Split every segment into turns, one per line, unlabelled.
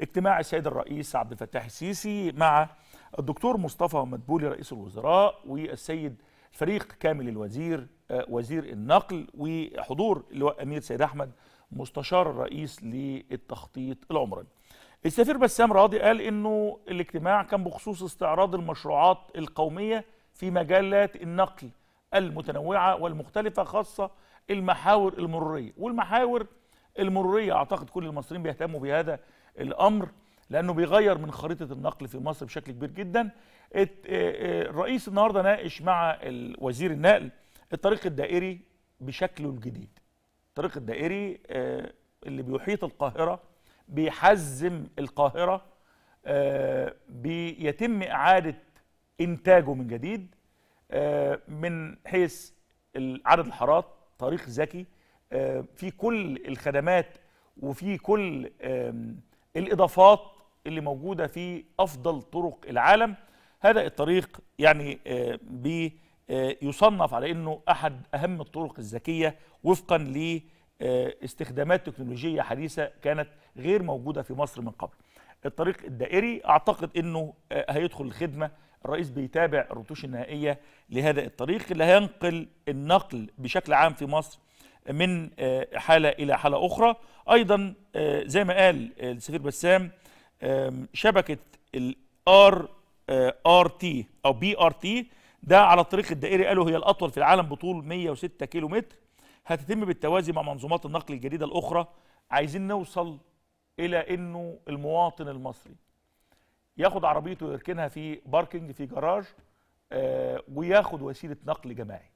اجتماع السيد الرئيس عبد الفتاح السيسي مع الدكتور مصطفى مدبولي رئيس الوزراء والسيد فريق كامل الوزير آه، وزير النقل وحضور اللواء امير سيد احمد مستشار الرئيس للتخطيط العمراني. السفير بسام راضي قال انه الاجتماع كان بخصوص استعراض المشروعات القوميه في مجالات النقل المتنوعه والمختلفه خاصه المحاور المروريه، والمحاور المروريه اعتقد كل المصريين بيهتموا بهذا الامر لانه بيغير من خريطه النقل في مصر بشكل كبير جدا الرئيس آه، آه، النهارده ناقش مع وزير النقل الطريق الدائري بشكله الجديد الطريق الدائري آه، اللي بيحيط القاهره بيحزم القاهره بيتم اعاده انتاجه من جديد من حيث عدد الحارات طريق ذكي في كل الخدمات وفي كل الاضافات اللي موجوده في افضل طرق العالم هذا الطريق يعني آه، بيصنف آه، على انه احد اهم الطرق الذكيه وفقا لاستخدامات آه، تكنولوجيه حديثه كانت غير موجوده في مصر من قبل. الطريق الدائري اعتقد انه هيدخل الخدمه الرئيس بيتابع الرتوش النهائيه لهذا الطريق اللي هينقل النقل بشكل عام في مصر من آه، حالة إلى حالة أخرى أيضا آه، زي ما قال آه، السفير بسام شبكة الار ار تي أو بي ار تي ده على الطريق الدائري قالوا هي الأطول في العالم بطول 106 كيلو متر هتتم بالتوازي مع منظومات النقل الجديدة الأخرى عايزين نوصل إلى أنه المواطن المصري ياخد عربيته ويركنها في باركنج في جراج وياخد وسيلة نقل جماعي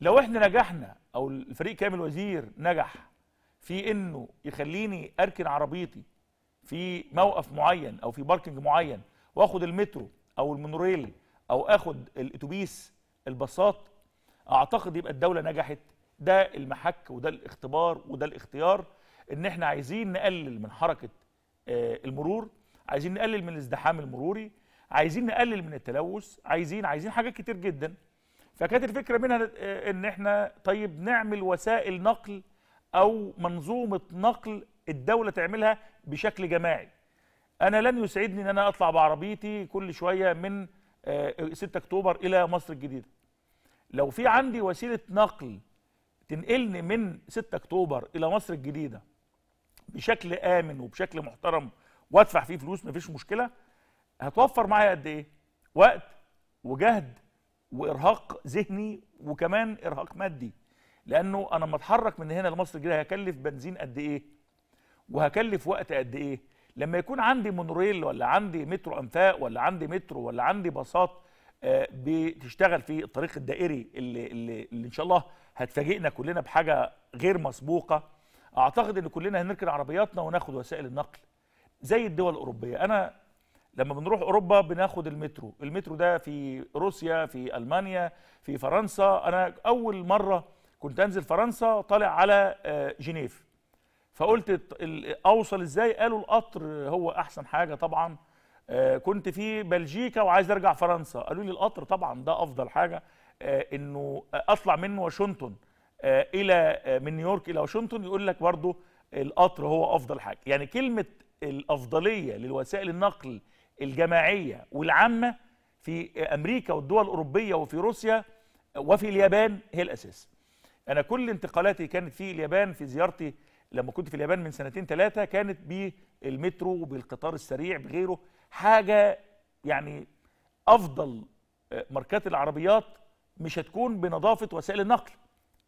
لو احنا نجحنا او الفريق كامل وزير نجح في انه يخليني اركن عربيتي في موقف معين او في باركنج معين واخد المترو او المونوريل او اخد الاتوبيس الباصات اعتقد يبقى الدوله نجحت ده المحك وده الاختبار وده الاختيار ان احنا عايزين نقلل من حركه آه، المرور عايزين نقلل من الازدحام المروري عايزين نقلل من التلوث عايزين عايزين حاجات كتير جدا فكانت الفكره منها آه، ان احنا طيب نعمل وسائل نقل او منظومه نقل الدوله تعملها بشكل جماعي انا لن يسعدني ان انا اطلع بعربيتي كل شويه من 6 آه، اكتوبر الى مصر الجديده لو في عندي وسيله نقل تنقلني من 6 اكتوبر الى مصر الجديده بشكل امن وبشكل محترم وادفع فيه فلوس مفيش مشكله هتوفر معايا قد ايه وقت وجهد وارهاق ذهني وكمان ارهاق مادي لانه انا لما اتحرك من هنا لمصر الجديده هكلف بنزين قد ايه وهكلف وقت قد ايه لما يكون عندي مونوريل ولا عندي مترو انفاق ولا عندي مترو ولا عندي باصات آه، بتشتغل في الطريق الدائري اللي, اللي, اللي ان شاء الله هتفاجئنا كلنا بحاجه غير مسبوقه اعتقد ان كلنا هنركن عربياتنا وناخد وسائل النقل زي الدول الاوروبيه انا لما بنروح اوروبا بناخد المترو المترو ده في روسيا في المانيا في فرنسا انا اول مره كنت انزل فرنسا طالع على آه، جنيف فقلت اوصل ازاي قالوا القطر هو احسن حاجه طبعا آه، كنت في بلجيكا وعايز ارجع فرنسا قالوا لي القطر طبعا ده افضل حاجه آه، انه اطلع من واشنطن الى من نيويورك الى واشنطن يقول لك برضه القطر هو افضل حاجه يعني كلمه الافضليه للوسائل النقل الجماعية والعامة في أمريكا والدول الأوروبية وفي روسيا وفي اليابان هي الأساس أنا كل انتقالاتي كانت في اليابان في زيارتي لما كنت في اليابان من سنتين ثلاثة كانت بالمترو وبالقطار السريع بغيره حاجة يعني أفضل آه، ماركات العربيات مش هتكون بنظافة وسائل النقل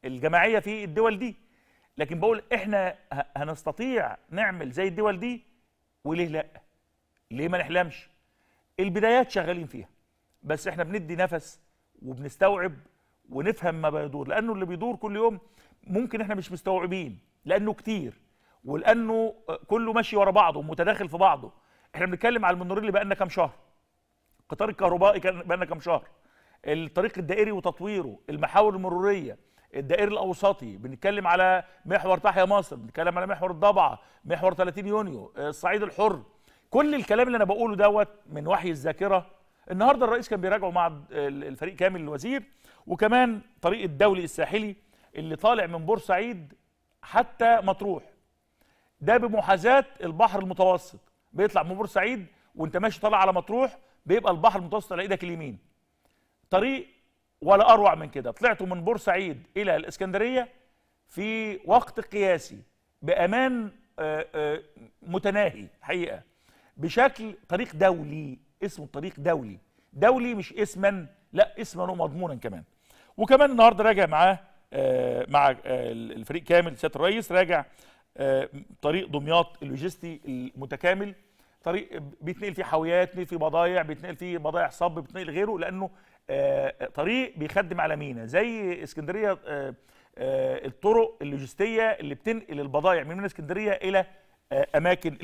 الجماعية في الدول دي لكن بقول احنا هنستطيع نعمل زي الدول دي وليه لأ ليه ما نحلمش البدايات شغالين فيها بس احنا بندي نفس وبنستوعب ونفهم ما بيدور لانه اللي بيدور كل يوم ممكن احنا مش مستوعبين لانه كتير ولانه كله ماشي ورا بعضه ومتداخل في بعضه احنا بنتكلم على المونوريل اللي بقالنا كام شهر القطار الكهربائي كان بقالنا كام شهر الطريق الدائري وتطويره المحاور المروريه الدائري الاوسطي بنتكلم على محور تحيا مصر بنتكلم على محور الضبعه محور 30 يونيو الصعيد الحر كل الكلام اللي انا بقوله دوت من وحي الذاكره النهارده الرئيس كان بيراجعه مع الفريق كامل الوزير وكمان طريق الدولي الساحلي اللي طالع من بورسعيد حتى مطروح ده بمحاذاه البحر المتوسط بيطلع من بورسعيد وانت ماشي طالع على مطروح بيبقى البحر المتوسط على ايدك اليمين طريق ولا اروع من كده طلعتوا من بورسعيد الى الاسكندريه في وقت قياسي بامان آه، آه، متناهي حقيقه بشكل طريق دولي اسمه طريق دولي دولي مش اسما لا اسما ومضمونا كمان وكمان النهارده راجع معاه آه، مع آه، الفريق كامل سياده الرئيس راجع آه، طريق دمياط اللوجستي المتكامل طريق بيتنقل فيه حاويات بيتنقل فيه بضايع بيتنقل فيه بضايع صب بيتنقل غيره لانه طريق بيخدم على مينا زي اسكندريه الطرق اللوجستيه اللي بتنقل البضايع من اسكندريه الى اماكن